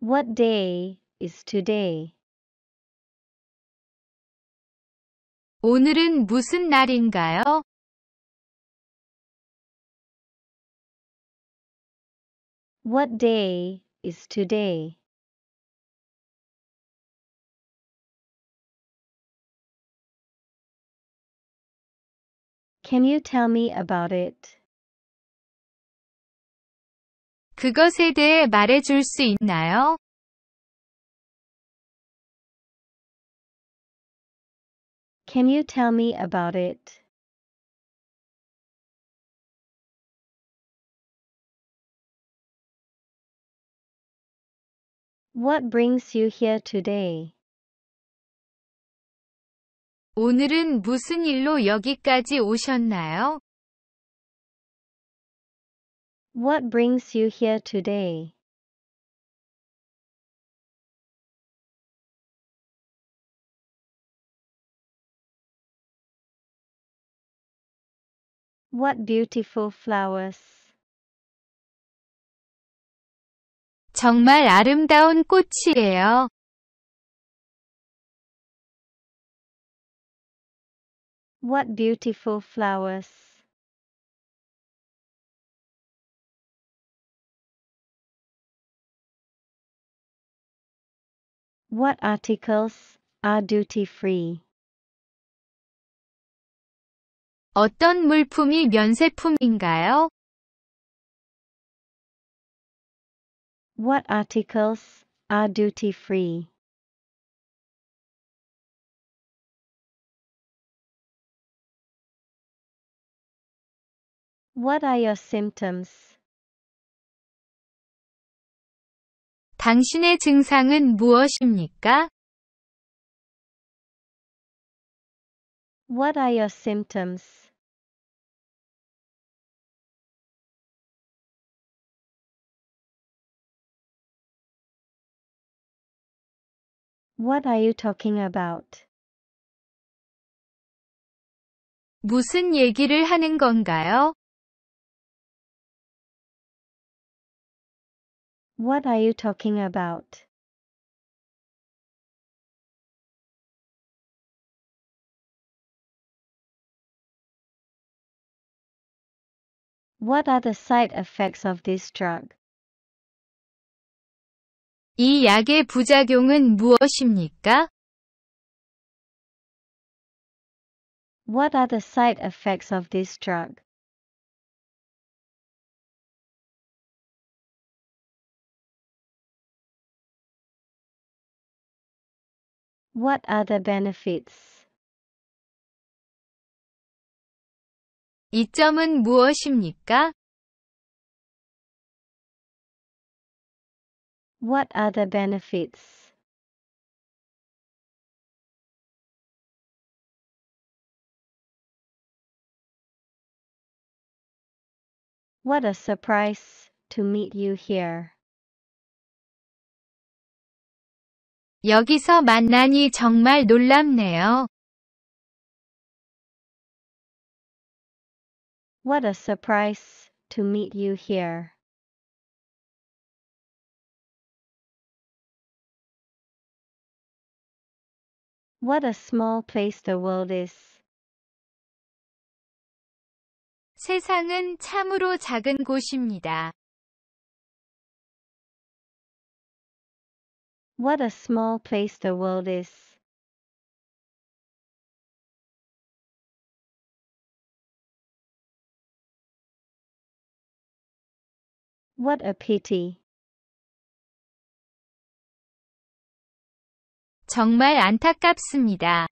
What day is today? 오늘은 무슨 날인가요? What day is today? Can you tell me about it? 그것에 대해 말해줄 수 있나요? Can you tell me about it? What brings you here today? 오늘은 무슨 일로 여기까지 오셨나요? What brings you here today? What beautiful flowers. 정말 아름다운 꽃이에요. What beautiful flowers. What articles are duty free? 어떤 물품이 면세품인가요? What articles are duty free? What are your symptoms? 당신의 증상은 무엇입니까? What are your symptoms? What are you talking about? 무슨 얘기를 하는 건가요? What are you talking about? What are the side effects of this drug? 이 약의 부작용은 무엇입니까? What are the side effects of this drug? What are the benefits? 이점은 무엇입니까? What are the benefits? What a surprise to meet you here. 여기서 만나니 정말 놀랍네요. What a surprise to meet you here. What a small place the world is. 세상은 참으로 작은 곳입니다. What a small place the world is. What a pity. 정말 안타깝습니다.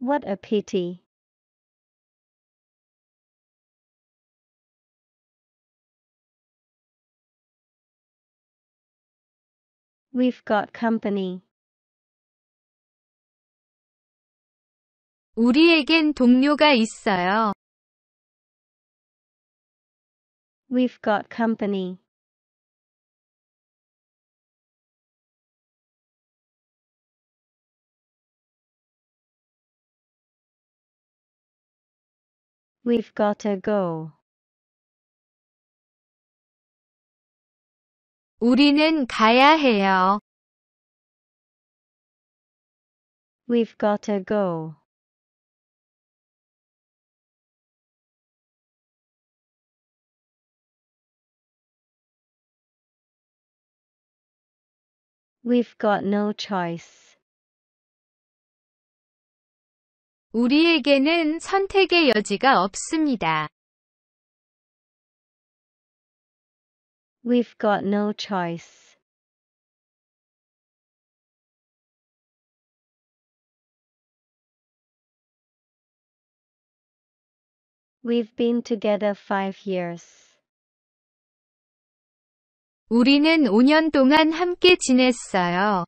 What a pity. We've got company. 우리에겐 동료가 있어요. We've got company. We've gotta go. 우리는 가야 해요. We've got to go. We've got no choice. 우리에게는 선택의 여지가 없습니다. We've got no choice. We've been together five years. 우리는 5년 동안 함께 지냈어요.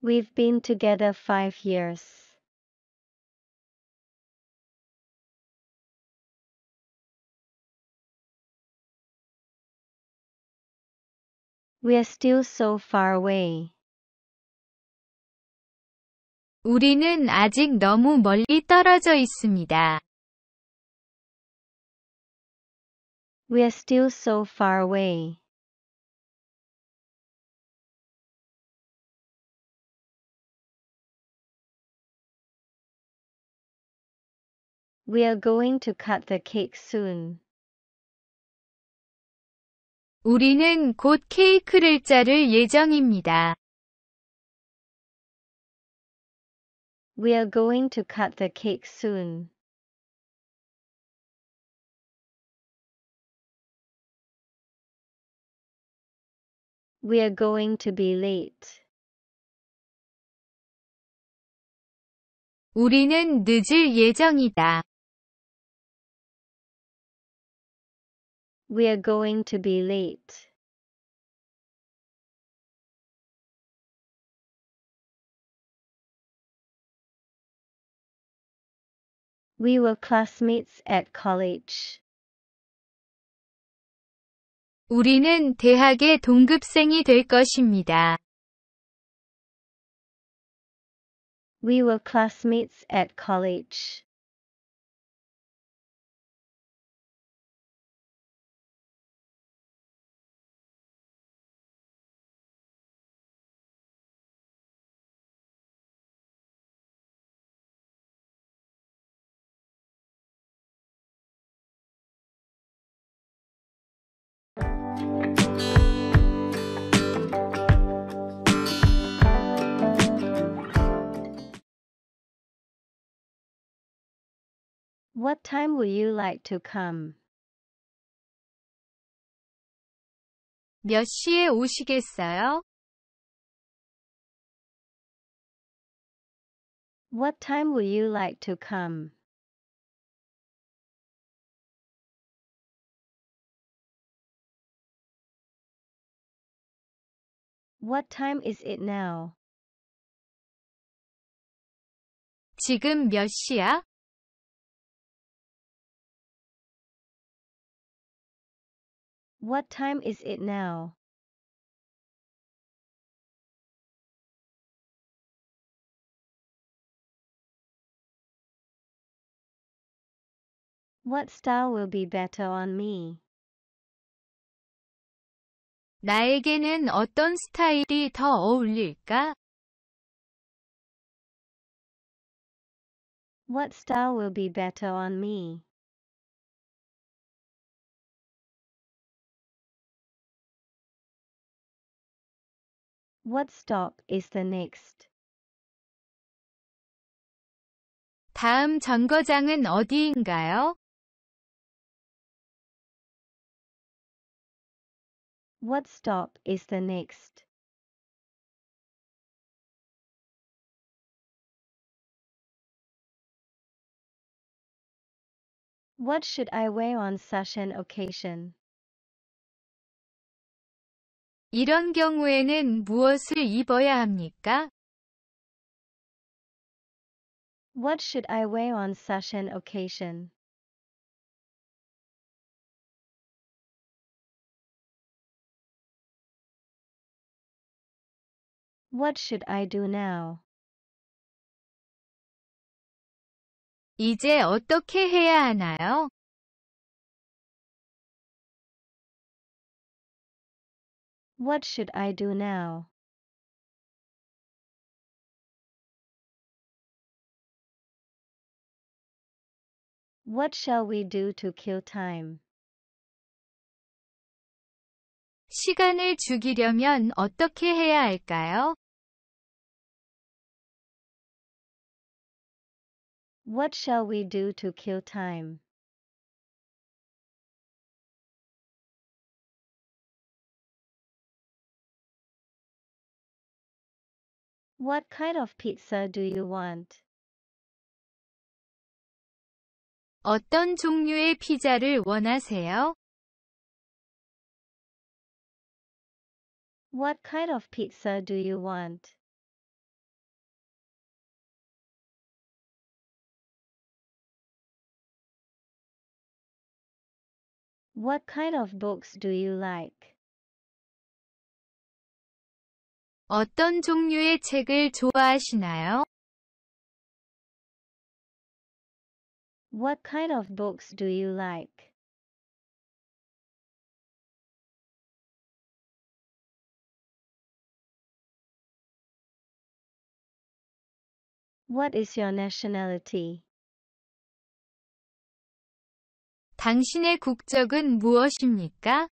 We've been together five years. We are still so far away. 우리는 아직 너무 멀리 떨어져 있습니다. We are still so far away. We are going to cut the cake soon. 우리는 곧 케이크를 자를 예정입니다. We are going to cut the cake soon. We are going to be late. 우리는 늦을 예정이다. We are going to be late. We were classmates at college. 우리는 대학의 동급생이 될 것입니다. We were classmates at college. What time would you like to come? 몇 시에 오시겠어요? What time would you like to come? What time is it now? 지금 몇 시야? What time is it now? What style will be better on me? 나에게는 어떤 스타일이 더 어울릴까? What style will be better on me? What stop is the next? 다음 정거장은 어디인가요? What stop is the next? What should I wear on such an occasion? 이런 경우에는 무엇을 입어야 합니까? What should I wear on such an occasion? What should I do now? 이제 어떻게 해야 하나요? What should I do now? What shall we do to kill time? 시간을 죽이려면 어떻게 해야 할까요? What shall we do to kill time? What kind of pizza do you want? 어떤 종류의 피자를 원하세요? What kind of pizza do you want? What kind of books do you like? 어떤 종류의 책을 좋아하시나요? What kind of books do you like? What is your nationality? 당신의 국적은 무엇입니까?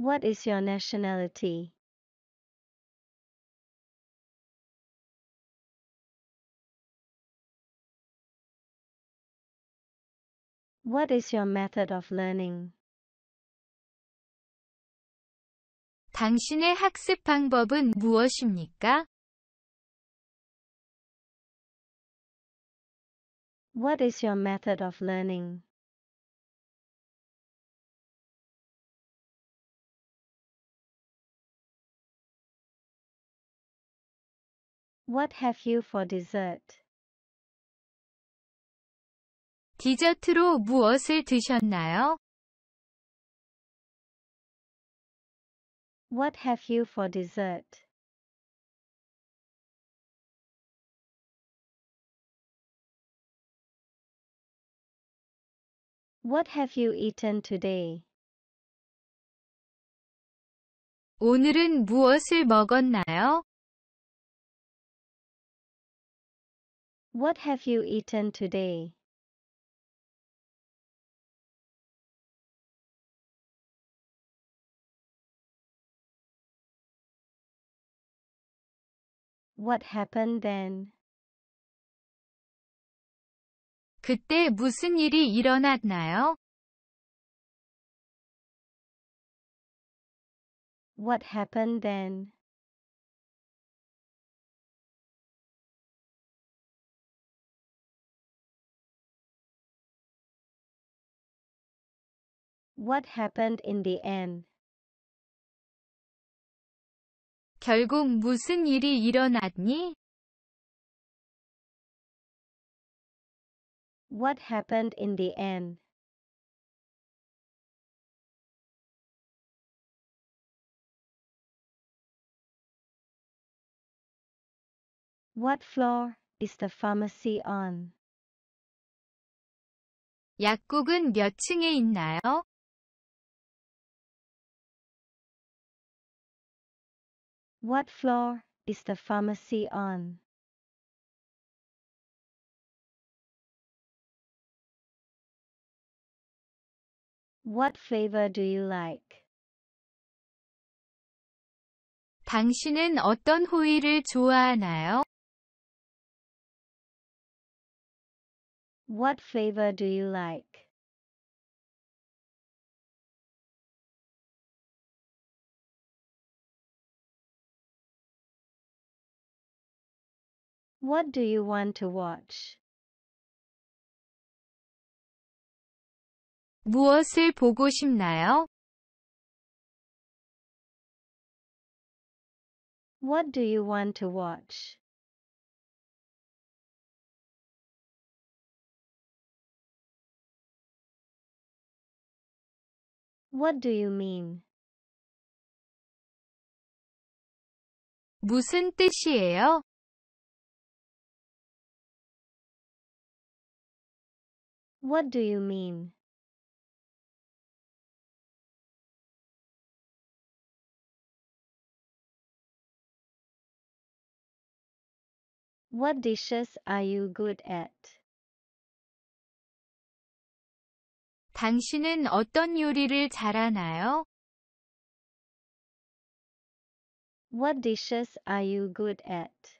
What is your nationality? What is your method of learning? 당신의 학습 방법은 무엇입니까? What is your method of learning? What have you for dessert? 디저트로 무엇을 드셨나요? What have you for dessert? What have you eaten today? 오늘은 무엇을 먹었나요? What have you eaten today? What happened then? 그때 무슨 일이 일어났나요? What happened then? What happened in the end? 결국 무슨 일이 일어났니? What happened in the end? What floor is the pharmacy on? 약국은 몇 층에 있나요? What floor is the pharmacy on? What flavor do you like? 당신은 어떤 호일을 좋아하나요? What flavor do you like? What do you want to watch? 무엇을 보고 싶나요? What do you want to watch? What do you mean? 무슨 뜻이에요? What do you mean? What dishes are you good at? 당신은 어떤 요리를 잘하나요? What dishes are you good at?